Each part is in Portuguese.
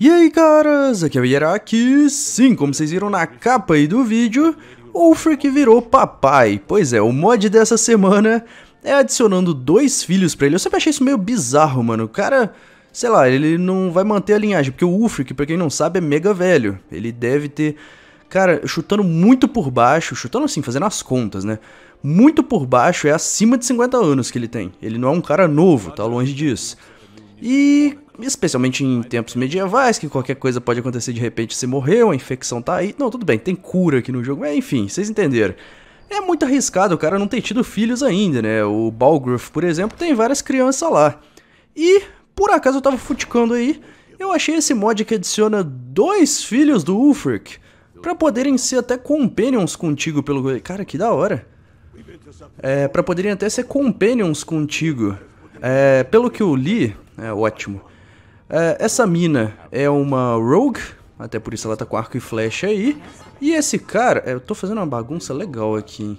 E aí caras, aqui é o Hieraki, sim, como vocês viram na capa aí do vídeo, o Freak virou papai. Pois é, o mod dessa semana é adicionando dois filhos pra ele, eu sempre achei isso meio bizarro, mano, o cara... Sei lá, ele não vai manter a linhagem, porque o Ulfric, pra quem não sabe, é mega velho. Ele deve ter, cara, chutando muito por baixo, chutando assim, fazendo as contas, né? muito por baixo, é acima de 50 anos que ele tem. Ele não é um cara novo, tá longe disso. E, especialmente em tempos medievais, que qualquer coisa pode acontecer de repente, você morreu, a infecção tá aí. Não, tudo bem, tem cura aqui no jogo, mas enfim, vocês entenderam. É muito arriscado o cara não ter tido filhos ainda, né? O Balgruff, por exemplo, tem várias crianças lá. E, por acaso, eu tava futicando aí, eu achei esse mod que adiciona dois filhos do Ulfric para poderem ser até companions contigo pelo... Cara, que da hora. É, para poderem até ser companions contigo. É, pelo que eu li, é ótimo. É, essa mina é uma rogue, até por isso ela tá com arco e flecha aí. E esse cara... É, eu tô fazendo uma bagunça legal aqui.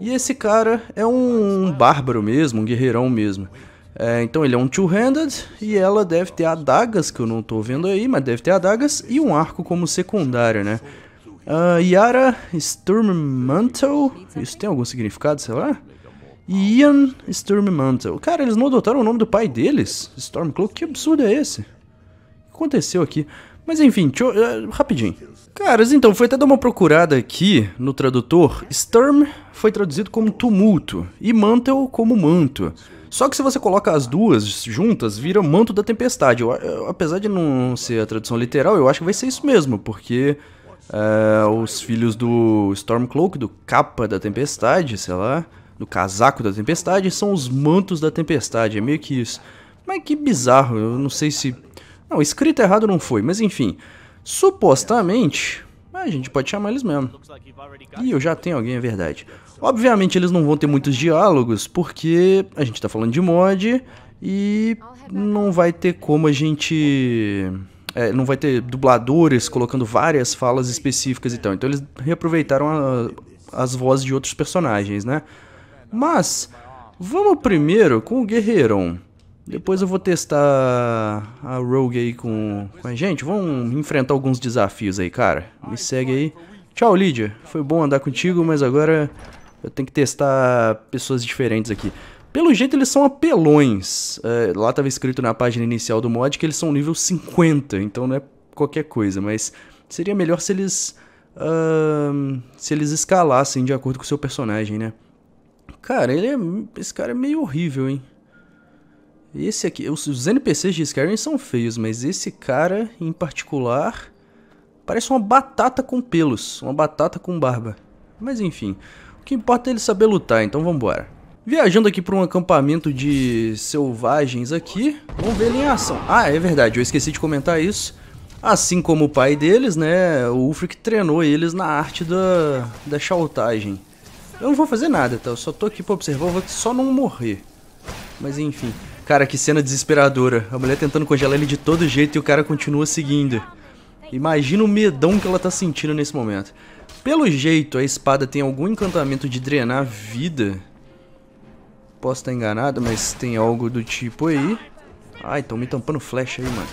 E esse cara é um bárbaro mesmo, um guerreirão mesmo. É, então ele é um two-handed e ela deve ter adagas, que eu não tô vendo aí, mas deve ter adagas, e um arco como secundário, né? Uh, Yara Sturmantle, isso tem algum significado, sei lá? Ian Sturmmantel. Cara, eles não adotaram o nome do pai deles? Stormcloak, que absurdo é esse? O que aconteceu aqui? Mas enfim, uh, rapidinho. Caras, então, foi até dar uma procurada aqui no tradutor. Sturm foi traduzido como tumulto e mantle como manto. Só que se você coloca as duas juntas, vira manto da tempestade. Eu, eu, eh, apesar de não ser a tradução literal, eu acho que vai ser isso mesmo, porque uh, os filhos do Stormcloak, do capa da tempestade, sei lá, no casaco da tempestade são os mantos da tempestade, é meio que isso. Mas que bizarro, eu não sei se. Não, escrito errado não foi, mas enfim. Supostamente. A gente pode chamar eles mesmo. E eu já tenho alguém, é verdade. Obviamente eles não vão ter muitos diálogos, porque a gente tá falando de mod e não vai ter como a gente. É, não vai ter dubladores colocando várias falas específicas e tal. Então eles reaproveitaram a, as vozes de outros personagens, né? Mas, vamos primeiro com o Guerreirão. Depois eu vou testar a Rogue aí com, com a gente. Vamos enfrentar alguns desafios aí, cara. Me segue aí. Tchau, Lídia. Foi bom andar contigo, mas agora eu tenho que testar pessoas diferentes aqui. Pelo jeito, eles são apelões. É, lá estava escrito na página inicial do mod que eles são nível 50, então não é qualquer coisa, mas seria melhor se eles. Uh, se eles escalassem de acordo com o seu personagem, né? Cara, ele é, esse cara é meio horrível, hein? Esse aqui, os, os NPCs de Skyrim são feios, mas esse cara em particular parece uma batata com pelos, uma batata com barba. Mas enfim, o que importa é ele saber lutar, então vambora. Viajando aqui para um acampamento de selvagens aqui, vamos ver ele em ação. Ah, é verdade, eu esqueci de comentar isso. Assim como o pai deles, né, o Ulfric treinou eles na arte da, da chautagem. Eu não vou fazer nada, tá? Eu só tô aqui pra observar, eu vou só não morrer. Mas enfim. Cara, que cena desesperadora. A mulher tentando congelar ele de todo jeito e o cara continua seguindo. Imagina o medão que ela tá sentindo nesse momento. Pelo jeito, a espada tem algum encantamento de drenar vida. Posso estar enganado, mas tem algo do tipo aí. Ai, estão me tampando flecha aí, mano.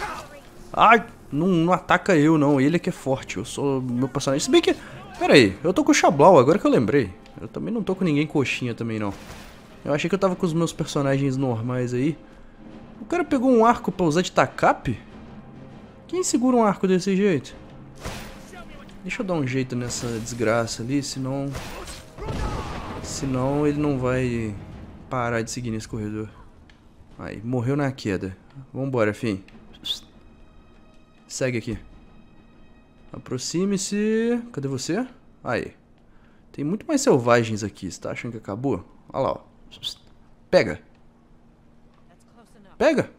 Ai, não, não ataca eu não, ele é que é forte, eu sou meu personagem. Se bem que... Pera aí, eu tô com o Xablau, agora que eu lembrei. Eu também não tô com ninguém coxinha também, não. Eu achei que eu tava com os meus personagens normais aí. O cara pegou um arco pra usar de tacape? Quem segura um arco desse jeito? Deixa eu dar um jeito nessa desgraça ali, senão... Senão ele não vai parar de seguir nesse corredor. Aí, morreu na queda. Vambora, fim. Segue aqui. Aproxime-se... Cadê você? Aí. Tem muito mais selvagens aqui. Você tá achando que acabou? Olha lá, ó. Pega. Pega.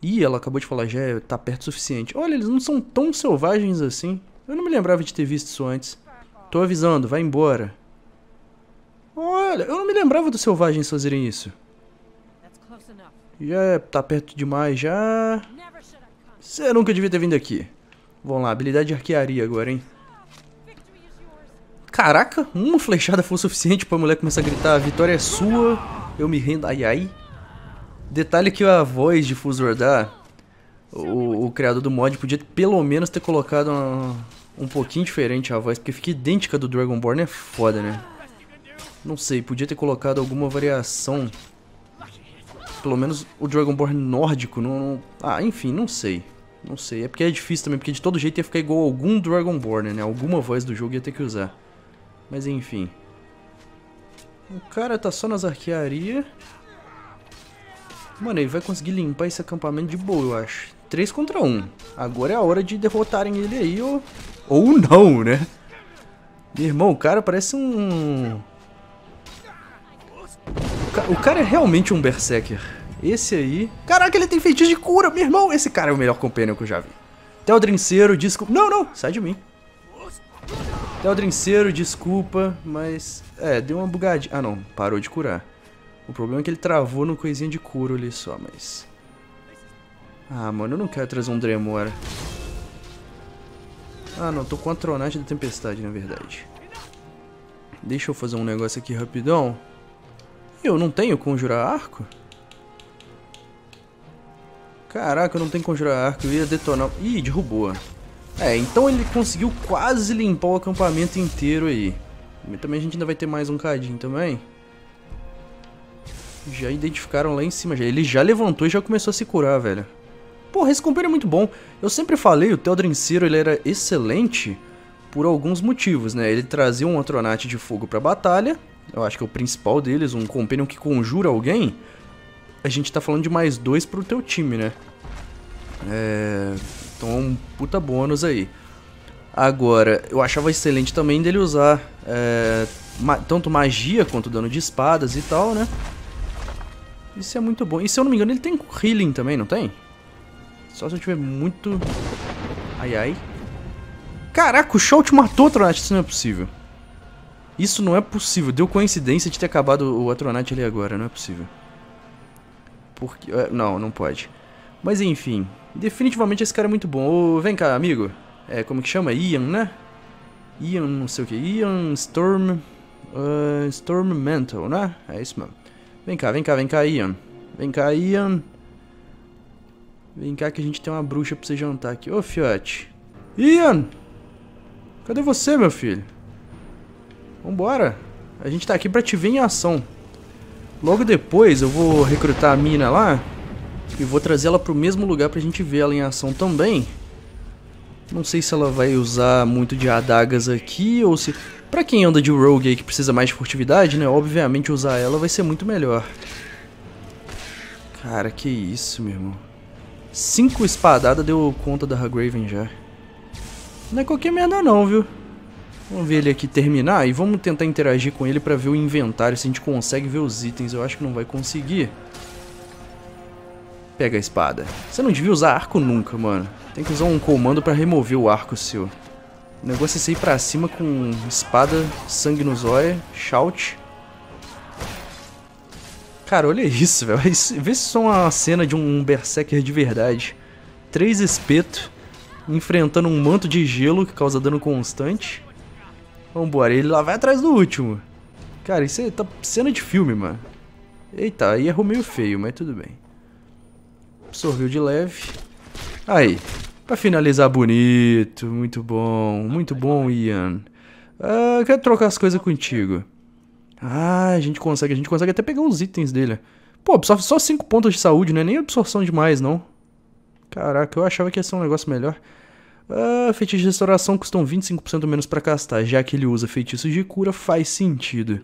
Ih, ela acabou de falar, já é, tá perto o suficiente. Olha, eles não são tão selvagens assim. Eu não me lembrava de ter visto isso antes. Tô avisando, vai embora. Olha, eu não me lembrava dos selvagens fazerem isso. Já é, tá perto demais, já... Você nunca devia ter vindo aqui. Vamos lá, habilidade de arquearia agora, hein? Caraca, uma flechada foi o suficiente pra mulher começar a gritar, a vitória é sua, eu me rendo, ai ai. Detalhe que a voz de Fuzordá, o, o criador do mod, podia pelo menos ter colocado uma, um pouquinho diferente a voz, porque fica idêntica do Dragonborn, é foda, né? Não sei, podia ter colocado alguma variação. Pelo menos o Dragonborn nórdico, não, não... Ah, enfim, não sei. Não sei, é porque é difícil também, porque de todo jeito ia ficar igual algum Dragonborn, né? Alguma voz do jogo ia ter que usar. Mas enfim. O cara tá só nas arquearias. Mano, ele vai conseguir limpar esse acampamento de boa, eu acho. 3 contra 1. Agora é a hora de derrotarem ele aí, ou... Ou não, né? Meu Irmão, o cara parece um... O cara é realmente um Berserker. Esse aí... Caraca, ele tem feitiço de cura, meu irmão! Esse cara é o melhor companheiro que eu já vi. Teodrinceiro, disco... Não, não! Sai de mim. Teldrinceiro, desculpa, mas. É, deu uma bugadinha. Ah, não, parou de curar. O problema é que ele travou no coisinha de curo ali só, mas. Ah, mano, eu não quero trazer um Dremora. Ah, não, tô com a tronagem da tempestade, na verdade. Deixa eu fazer um negócio aqui rapidão. Eu não tenho conjurar arco? Caraca, eu não tenho conjurar arco. Eu ia detonar. Ih, derrubou. É, então ele conseguiu quase limpar o acampamento inteiro aí. E também a gente ainda vai ter mais um cadinho também. Já identificaram lá em cima. Já. Ele já levantou e já começou a se curar, velho. Porra, esse companheiro é muito bom. Eu sempre falei, o Theodrin Ciro, ele era excelente por alguns motivos, né? Ele trazia um Atronate de fogo pra batalha. Eu acho que é o principal deles, um companheiro que conjura alguém. A gente tá falando de mais dois pro teu time, né? É... Então é um puta bônus aí. Agora, eu achava excelente também dele usar é, ma tanto magia quanto dano de espadas e tal, né? Isso é muito bom. E se eu não me engano, ele tem healing também, não tem? Só se eu tiver muito... Ai, ai. Caraca, o Shout matou o Tronat, isso não é possível. Isso não é possível. Deu coincidência de ter acabado o Atronat ali agora, não é possível. Porque... É, não, não pode. Mas enfim, definitivamente esse cara é muito bom. Ô, vem cá, amigo. É, como que chama? Ian, né? Ian, não sei o que. Ian Storm... Uh, Storm Mental, né? É isso mesmo. Vem cá, vem cá, vem cá, Ian. Vem cá, Ian. Vem cá que a gente tem uma bruxa pra você jantar aqui. Ô, fiote. Ian! Cadê você, meu filho? Vambora. A gente tá aqui pra te ver em ação. Logo depois eu vou recrutar a mina lá e vou trazer ela para o mesmo lugar para a gente ver ela em ação também. Não sei se ela vai usar muito de adagas aqui ou se... Pra quem anda de rogue aí que precisa mais de furtividade, né? Obviamente usar ela vai ser muito melhor. Cara, que isso, meu irmão. Cinco espadadas deu conta da Hagraven já. Não é qualquer merda não, viu? Vamos ver ele aqui terminar e vamos tentar interagir com ele pra ver o inventário, se a gente consegue ver os itens. Eu acho que não vai conseguir. Pega a espada. Você não devia usar arco nunca, mano. Tem que usar um comando pra remover o arco seu. O negócio é você ir pra cima com espada, sangue nos olhos, shout. Cara, olha isso, velho. Vê se isso é uma cena de um berserker de verdade. Três espetos enfrentando um manto de gelo que causa dano constante. Vambora, ele lá vai atrás do último. Cara, isso é tá cena de filme, mano. Eita, aí errou meio feio, mas tudo bem. Absorveu de leve. Aí. Pra finalizar bonito. Muito bom. Muito bom, Ian. Ah, quero trocar as coisas contigo. Ah, a gente consegue. A gente consegue até pegar os itens dele. Pô, absorve só 5 pontos de saúde, né? Nem absorção demais, não. Caraca, eu achava que ia ser um negócio melhor. Ah, feitiços de restauração custam 25% menos para castar, já que ele usa feitiços de cura, faz sentido.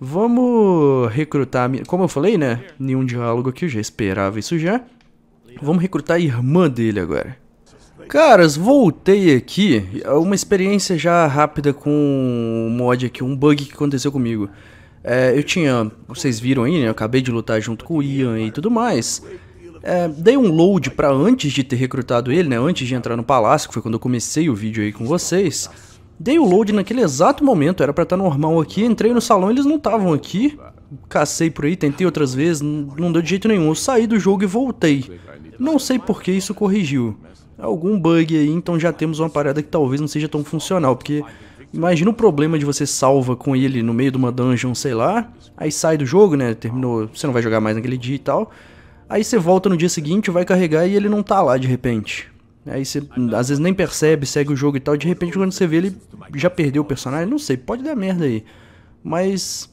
Vamos recrutar, como eu falei, né? Nenhum diálogo aqui, eu já esperava isso já. Vamos recrutar a irmã dele agora. Caras, voltei aqui. É uma experiência já rápida com um mod aqui, um bug que aconteceu comigo. É, eu tinha, vocês viram aí, né? Eu acabei de lutar junto com o Ian e tudo mais. É, dei um load para antes de ter recrutado ele, né? Antes de entrar no palácio, que foi quando eu comecei o vídeo aí com vocês. Dei o load naquele exato momento, era pra estar tá normal aqui, entrei no salão eles não estavam aqui. Cacei por aí, tentei outras vezes, não deu de jeito nenhum. Eu saí do jogo e voltei. Não sei por que isso corrigiu. Algum bug aí, então já temos uma parada que talvez não seja tão funcional, porque... Imagina o problema de você salva com ele no meio de uma dungeon, sei lá, aí sai do jogo, né, terminou, você não vai jogar mais naquele dia e tal, aí você volta no dia seguinte, vai carregar e ele não tá lá de repente. Aí você às vezes nem percebe, segue o jogo e tal. De repente, quando você vê, ele já perdeu o personagem. Não sei, pode dar merda aí. Mas.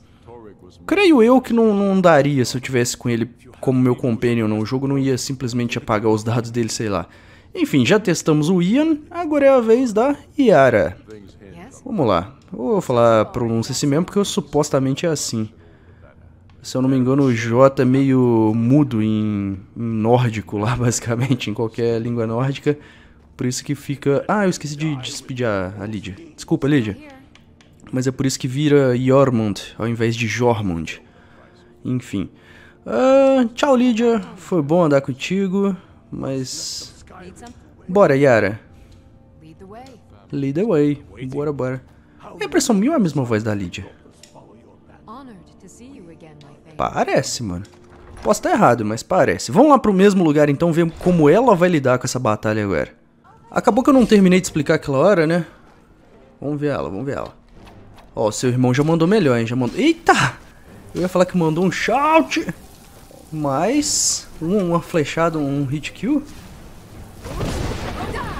Creio eu que não, não daria se eu tivesse com ele como meu companion. Não. O jogo não ia simplesmente apagar os dados dele, sei lá. Enfim, já testamos o Ian, agora é a vez da Yara. Vamos lá. Vou falar a pronúncia assim mesmo, porque eu, supostamente é assim se eu não me engano, o J é meio mudo em, em, nórdico lá, basicamente, em qualquer língua nórdica. Por isso que fica. Ah, eu esqueci de despedir a, a Lídia. Desculpa, Lídia. Mas é por isso que vira Jormund ao invés de Jormund. Enfim. Ah, tchau, Lídia. Foi bom andar contigo, mas. Bora, Yara. Lead the way. Bora, bora. É impressão minha é a mesma voz da Lídia. Parece, mano. Posso estar errado, mas parece. Vamos lá pro mesmo lugar então ver como ela vai lidar com essa batalha agora. Acabou que eu não terminei de explicar aquela hora, né? Vamos ver ela, vamos ver ela. Ó, o seu irmão já mandou melhor, hein? Já mandou... Eita! Eu ia falar que mandou um shout! Mas... Uma flechada, um hit kill.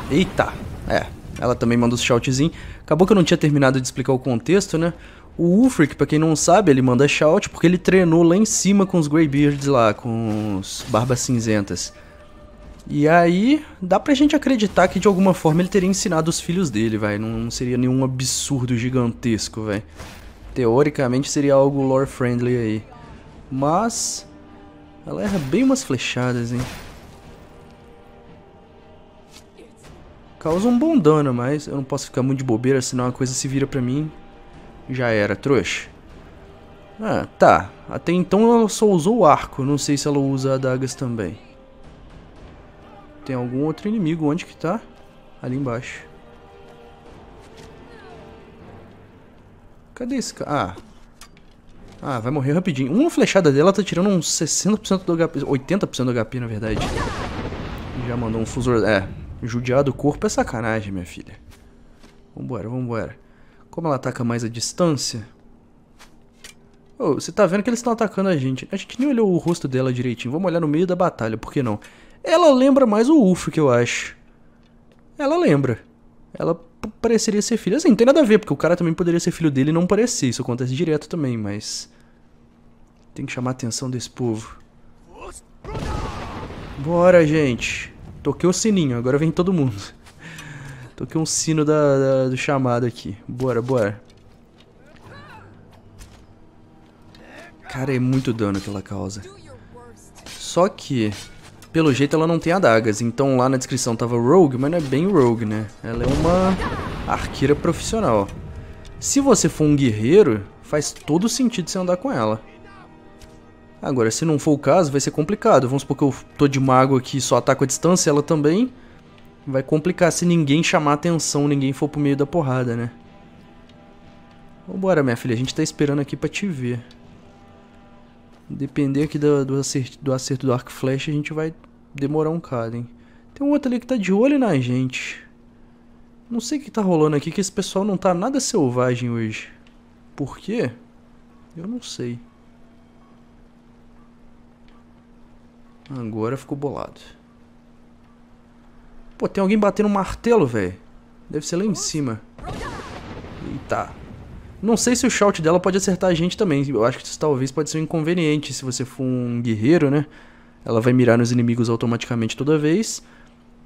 Eita! É, ela também mandou um shoutzinho. Acabou que eu não tinha terminado de explicar o contexto, né? O Ulfric, pra quem não sabe, ele manda shout porque ele treinou lá em cima com os Greybeards lá, com os Barbas Cinzentas. E aí, dá pra gente acreditar que de alguma forma ele teria ensinado os filhos dele, vai. Não seria nenhum absurdo gigantesco, vai. Teoricamente seria algo lore friendly aí. Mas. Ela erra bem umas flechadas, hein. Causa um bom dano, mas eu não posso ficar muito de bobeira, senão a coisa se vira pra mim já era, trouxa. Ah, tá. Até então ela só usou o arco. Não sei se ela usa adagas também. Tem algum outro inimigo. Onde que tá? Ali embaixo. Cadê esse cara? Ah. Ah, vai morrer rapidinho. Uma flechada dela tá tirando uns 60% do HP. 80% do HP, na verdade. Já mandou um fusor... É, judiar do corpo é sacanagem, minha filha. Vambora, vambora. Como ela ataca mais a distância... Oh, você tá vendo que eles estão atacando a gente. A gente nem olhou o rosto dela direitinho. Vamos olhar no meio da batalha, por que não? Ela lembra mais o Ulf, que eu acho. Ela lembra. Ela pareceria ser filha. Assim, não tem nada a ver, porque o cara também poderia ser filho dele e não parecer. Isso acontece direto também, mas... Tem que chamar a atenção desse povo. Bora, gente. Toquei o sininho, agora vem todo mundo. Toquei um sino da, da, do chamado aqui. Bora, bora. Cara, é muito dano que ela causa. Só que, pelo jeito, ela não tem adagas. Então lá na descrição tava rogue, mas não é bem rogue, né? Ela é uma arqueira profissional. Se você for um guerreiro, faz todo sentido você andar com ela. Agora, se não for o caso, vai ser complicado. Vamos supor que eu tô de mago aqui e só ataco a distância, ela também... Vai complicar se ninguém chamar atenção, ninguém for pro meio da porrada, né? Vambora, minha filha. A gente tá esperando aqui pra te ver. Depender aqui do, do, acerto, do acerto do arco flash, a gente vai demorar um bocado, hein? Tem um outro ali que tá de olho na gente. Não sei o que tá rolando aqui, que esse pessoal não tá nada selvagem hoje. Por quê? Eu não sei. Agora ficou bolado. Pô, tem alguém batendo um martelo, velho. Deve ser lá em cima. Eita. Não sei se o shout dela pode acertar a gente também. Eu acho que isso talvez pode ser um inconveniente se você for um guerreiro, né? Ela vai mirar nos inimigos automaticamente toda vez.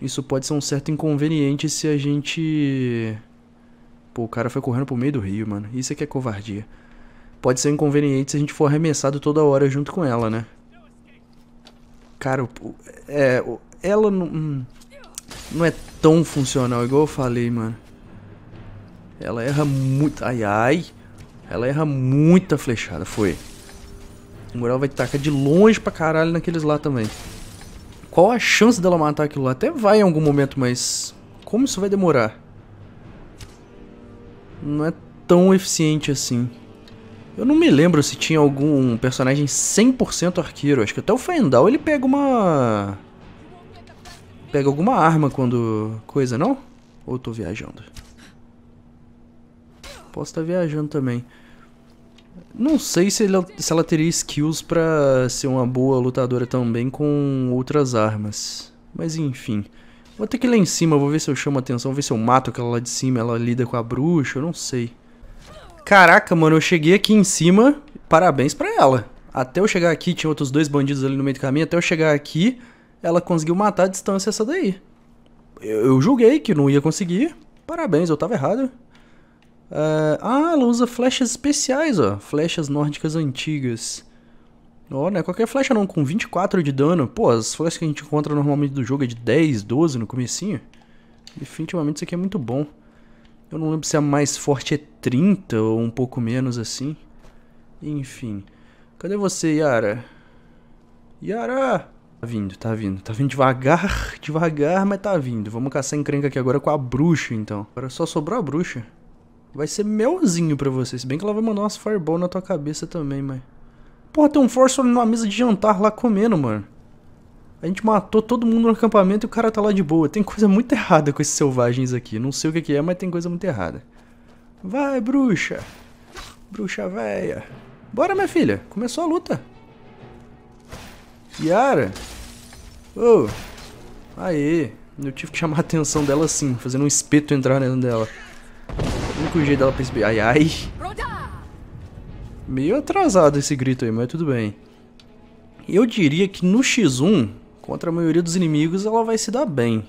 Isso pode ser um certo inconveniente se a gente... Pô, o cara foi correndo pro meio do rio, mano. Isso aqui é covardia. Pode ser um inconveniente se a gente for arremessado toda hora junto com ela, né? Cara, é... Ela não... Hum não é tão funcional, igual eu falei, mano. Ela erra muito... Ai, ai. Ela erra muita flechada, foi. O mural vai tacar de longe pra caralho naqueles lá também. Qual a chance dela matar aquilo lá? Até vai em algum momento, mas... Como isso vai demorar? Não é tão eficiente assim. Eu não me lembro se tinha algum personagem 100% arqueiro. Acho que até o Fendal ele pega uma pega alguma arma quando... Coisa, não? Ou tô viajando? Posso estar tá viajando também. Não sei se, ele, se ela teria skills pra ser uma boa lutadora também com outras armas. Mas enfim. Vou ter que ir lá em cima, vou ver se eu chamo atenção, vou ver se eu mato aquela lá de cima, ela lida com a bruxa, eu não sei. Caraca, mano, eu cheguei aqui em cima, parabéns pra ela. Até eu chegar aqui, tinha outros dois bandidos ali no meio do caminho, até eu chegar aqui, ela conseguiu matar a distância essa daí. Eu, eu julguei que não ia conseguir. Parabéns, eu tava errado. Uh, ah, ela usa flechas especiais, ó. Flechas nórdicas antigas. Ó, oh, né? Qualquer flecha não, com 24 de dano. Pô, as flechas que a gente encontra normalmente do jogo é de 10, 12 no comecinho. Definitivamente isso aqui é muito bom. Eu não lembro se a mais forte é 30 ou um pouco menos assim. Enfim. Cadê você, Yara? Yara! Tá vindo, tá vindo. Tá vindo devagar, devagar, mas tá vindo. Vamos caçar encrenca aqui agora com a bruxa, então. Agora só sobrou a bruxa. Vai ser melzinho pra você. Se bem que ela vai mandar umas fireball na tua cabeça também, mas... Porra, tem um Force numa mesa de jantar lá comendo, mano. A gente matou todo mundo no acampamento e o cara tá lá de boa. Tem coisa muito errada com esses selvagens aqui. Não sei o que é, mas tem coisa muito errada. Vai, bruxa. Bruxa véia. Bora, minha filha. Começou a luta. Yara! Oh! Aê! Eu tive que chamar a atenção dela assim, fazendo um espeto entrar dentro dela. O único jeito dela perceber. Ai, ai! Meio atrasado esse grito aí, mas tudo bem. Eu diria que no X1, contra a maioria dos inimigos, ela vai se dar bem.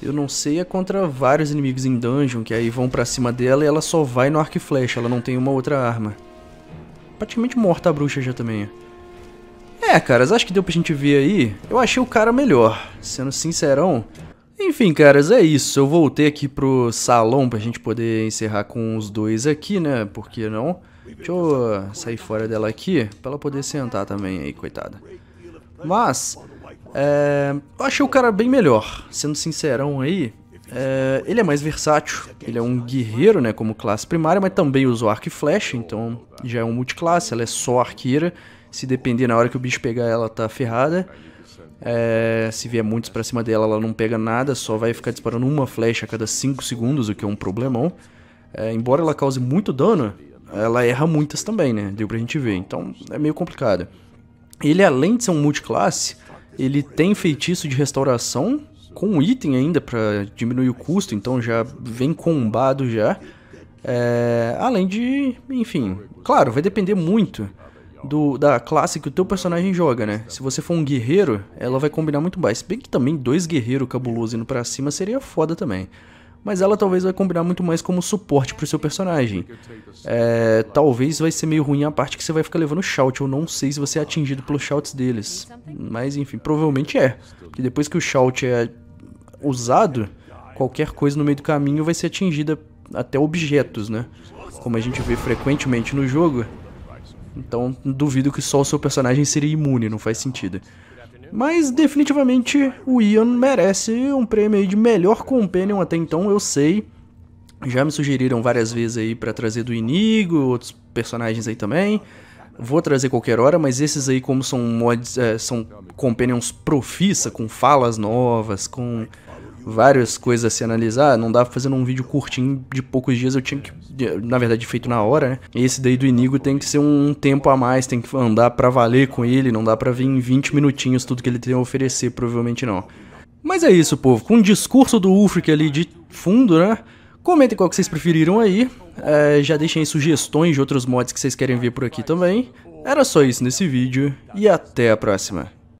Eu não sei, é contra vários inimigos em dungeon, que aí vão pra cima dela e ela só vai no arco e flecha, ela não tem uma outra arma. Praticamente morta a bruxa já também, ó. É, caras, acho que deu pra gente ver aí. Eu achei o cara melhor, sendo sincerão. Enfim, caras, é isso. Eu voltei aqui pro salão pra gente poder encerrar com os dois aqui, né? Por que não? Deixa eu sair fora dela aqui pra ela poder sentar também aí, coitada. Mas, é, eu achei o cara bem melhor, sendo sincerão aí. É, ele é mais versátil, ele é um guerreiro, né, como classe primária, mas também usa arco e flecha, então já é um multiclasse, ela é só arqueira. Se depender, na hora que o bicho pegar ela, tá ferrada. É, se vier muitos para cima dela, ela não pega nada, só vai ficar disparando uma flecha a cada 5 segundos, o que é um problemão. É, embora ela cause muito dano, ela erra muitas também, né? Deu pra gente ver, então é meio complicado. Ele, além de ser um multiclasse, ele tem feitiço de restauração com item ainda para diminuir o custo, então já vem combado já. É, além de, enfim, claro, vai depender muito do, da classe que o teu personagem joga, né? Se você for um guerreiro, ela vai combinar muito mais. Se bem que também dois guerreiros cabulosos indo pra cima seria foda também. Mas ela talvez vai combinar muito mais como suporte pro seu personagem. É, talvez vai ser meio ruim a parte que você vai ficar levando shout. Eu não sei se você é atingido pelos shouts deles. Mas enfim, provavelmente é. Porque depois que o shout é usado, qualquer coisa no meio do caminho vai ser atingida até objetos, né? Como a gente vê frequentemente no jogo, então duvido que só o seu personagem seria imune, não faz sentido. Mas definitivamente o Ian merece um prêmio aí de melhor companion até então, eu sei. Já me sugeriram várias vezes aí para trazer do Inigo, outros personagens aí também. Vou trazer qualquer hora, mas esses aí como são mods, é, são companions profissa com falas novas, com várias coisas a se analisar, não dava fazendo um vídeo curtinho de poucos dias, eu tinha que, na verdade, feito na hora, né? Esse daí do Inigo tem que ser um tempo a mais, tem que andar pra valer com ele, não dá pra vir em 20 minutinhos tudo que ele tem a oferecer, provavelmente não. Mas é isso, povo, com o discurso do Ulfric ali de fundo, né? Comentem qual que vocês preferiram aí, é, já deixem sugestões de outros mods que vocês querem ver por aqui também. Era só isso nesse vídeo e até a próxima.